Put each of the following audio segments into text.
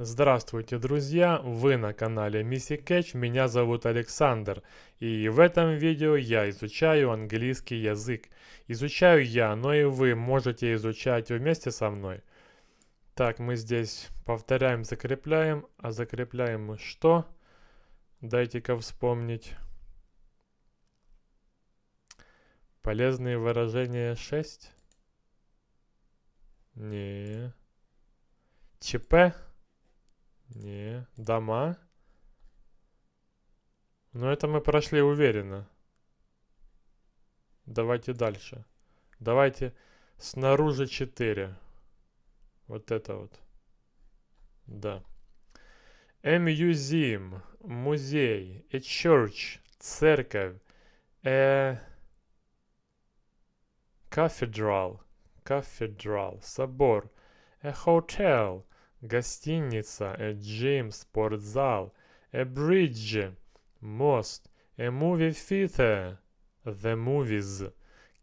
Здравствуйте, друзья! Вы на канале Missy Catch. меня зовут Александр, и в этом видео я изучаю английский язык. Изучаю я, но и вы можете изучать вместе со мной. Так, мы здесь повторяем, закрепляем, а закрепляем мы что? Дайте-ка вспомнить. Полезные выражения 6? Не. ЧП? Не, дома. Но это мы прошли уверенно. Давайте дальше. Давайте снаружи 4. Вот это вот. Да. A museum, музей, a э, church, церковь, a cathedral, cathedral, собор, a э, hotel, гостиница, a э, gym, спортзал, a э, bridge, э, мост, a movie theater, the movies,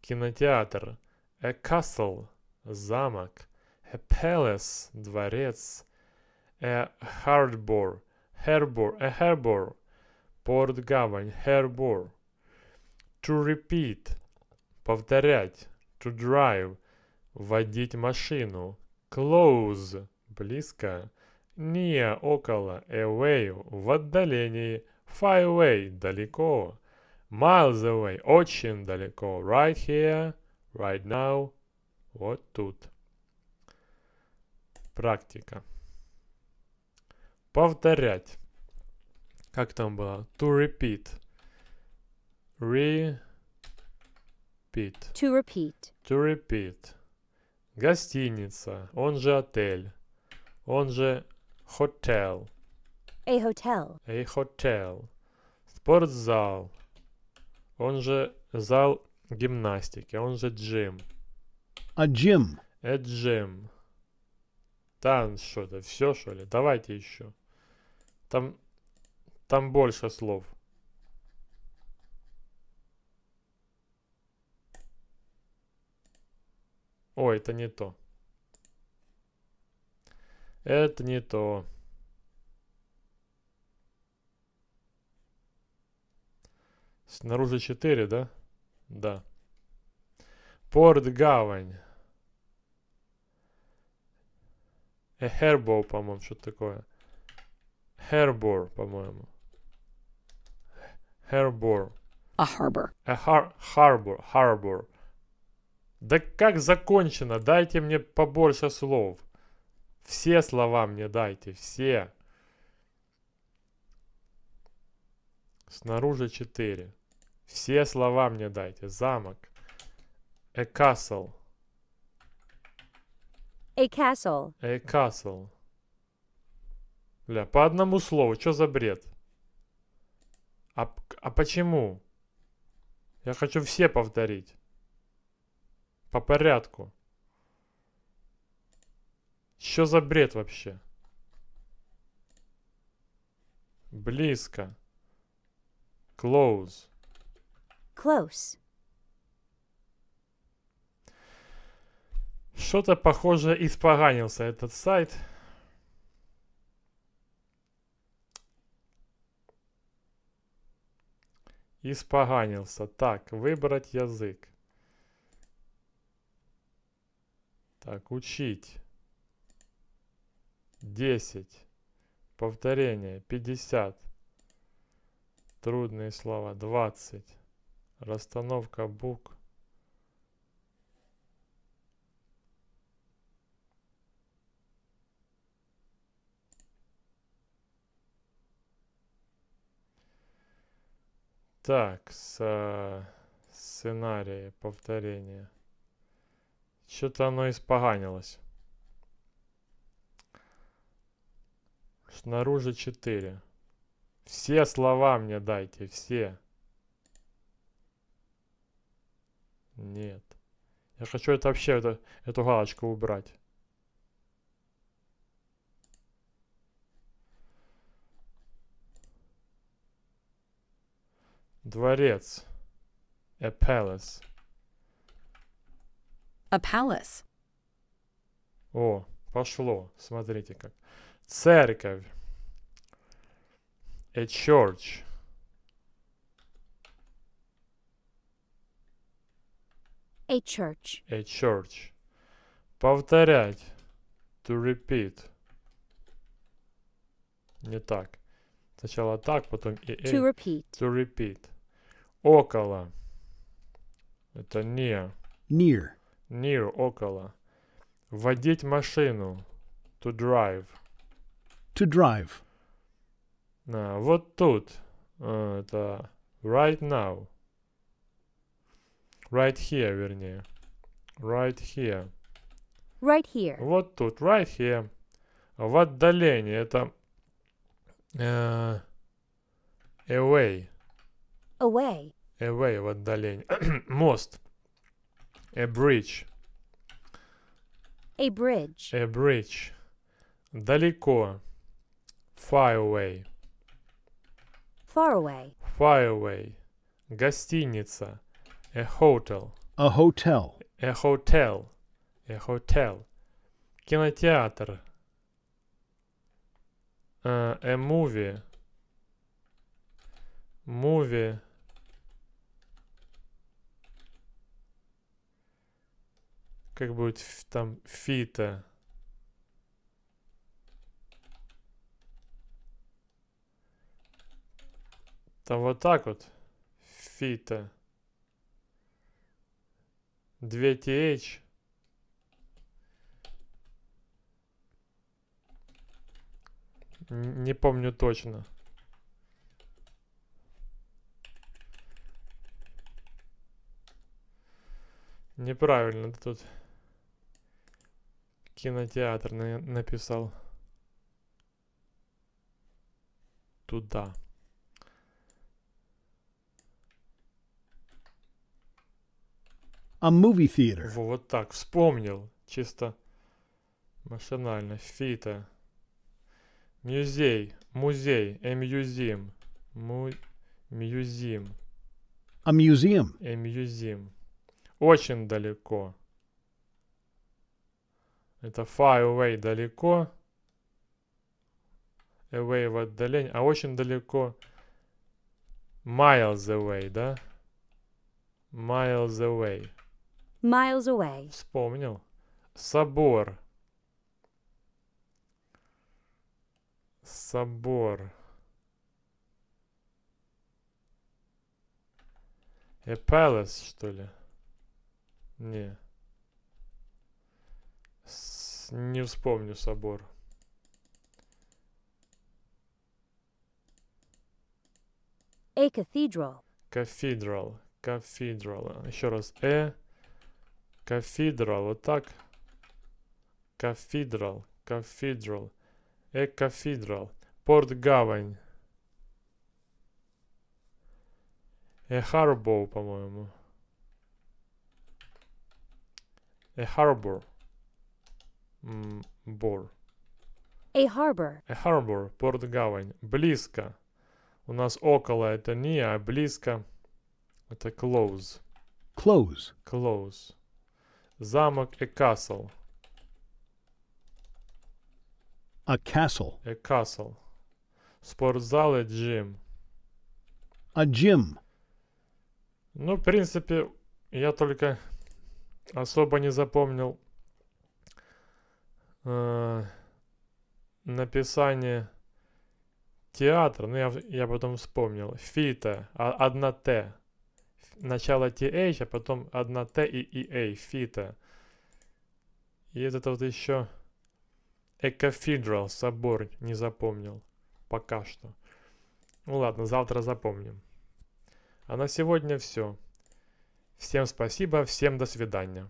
кинотеатр, a castle, замок, a palace, дворец, a harbor, harbor, a harbor, порт гавань, harbor. To repeat, повторять, to drive, водить машину, close, близко, near – около, away – в отдалении, far away – далеко, miles away – очень далеко, right here, right now – вот тут. Практика. Повторять. Как там было? To repeat. Repeat. To repeat. To repeat. Гостиница, он же отель он же hotel. A hotel. A hotel. Спортзал, он же зал гимнастики, он же джим. A gym. A gym. Там что-то, все что ли? Давайте еще. Там, там больше слов. Ой, это не то. Это не то. Снаружи 4, да? Да. Порт Гавань. Э, Хербор, по-моему, что-то такое. Хербор, по-моему. Хербор. A harbor. A har harbor. Harbor. Да как закончено? Дайте мне побольше слов. Все слова мне дайте, все. Снаружи 4. Все слова мне дайте. Замок. A castle. A castle. A castle. Бля, по одному слову, что за бред? А, а почему? Я хочу все повторить. По порядку. Что за бред вообще? Близко. Close. Close. Что-то, похоже, испоганился этот сайт. Испоганился. Так, выбрать язык. Так, учить. 10. Повторение. 50. Трудные слова. 20. Расстановка букв. Так, с, э, сценарии повторения. Что-то оно испоганилось. Снаружи 4. Все слова мне дайте, все. Нет. Я хочу это вообще, это, эту галочку убрать. Дворец. A palace. A palace. О, пошло. Смотрите как. Церковь. A church. A church. A church. Повторять. To repeat. Не так. Сначала так, потом и э. To repeat. To repeat. Около. Это near. Near. Near, около. Водить машину. To drive to drive. А, вот тут. Это right now. Right here, вернее. Right here. Right here. Вот тут, right here. В отдалении это э, away. Away. Away в отдалении. Мост. A bridge. A bridge. A bridge. Далеко. Far away. Far away. Far away. Гостиница. A hotel. A hotel. A hotel. A hotel. Кинотеатр. Uh, a movie. Movie. Как будет там фита? Там вот так вот. Фита. 2TH. Не помню точно. Неправильно тут кинотеатр на написал. Туда. a movie theater. Вот так, вспомнил. Чисто машинально. Фита. Музей. Музей. Эмьюзим. Мьюзим. A museum. A museum. Очень далеко. Это far away далеко. Away в отдалении. А очень далеко. Miles away, да? Miles away miles away. Вспомнил. Собор. Собор. A э, palace, что ли? Не. С не вспомню собор. A cathedral. Cathedral. Cathedral. Еще раз. A э. Кафедрал, вот так. Кафедрал, кафедрал. Э, кафедрал. Порт Гавань. Эхарбоу, по-моему. A harbor. Mm, bor. A harbor. A harbor. Порт Гавань. Близко. У нас около это не, а близко это close. Close. Close. Замок и castle. A castle. A castle. Спортзал и джим. A а gym. Ну, в принципе, я только особо не запомнил э, написание театра. Но ну, я, я потом вспомнил. Фита. А, одна Т начало TH, а потом одна T и EA, фита. И этот вот еще Экофидрал, собор, не запомнил. Пока что. Ну ладно, завтра запомним. А на сегодня все. Всем спасибо, всем до свидания.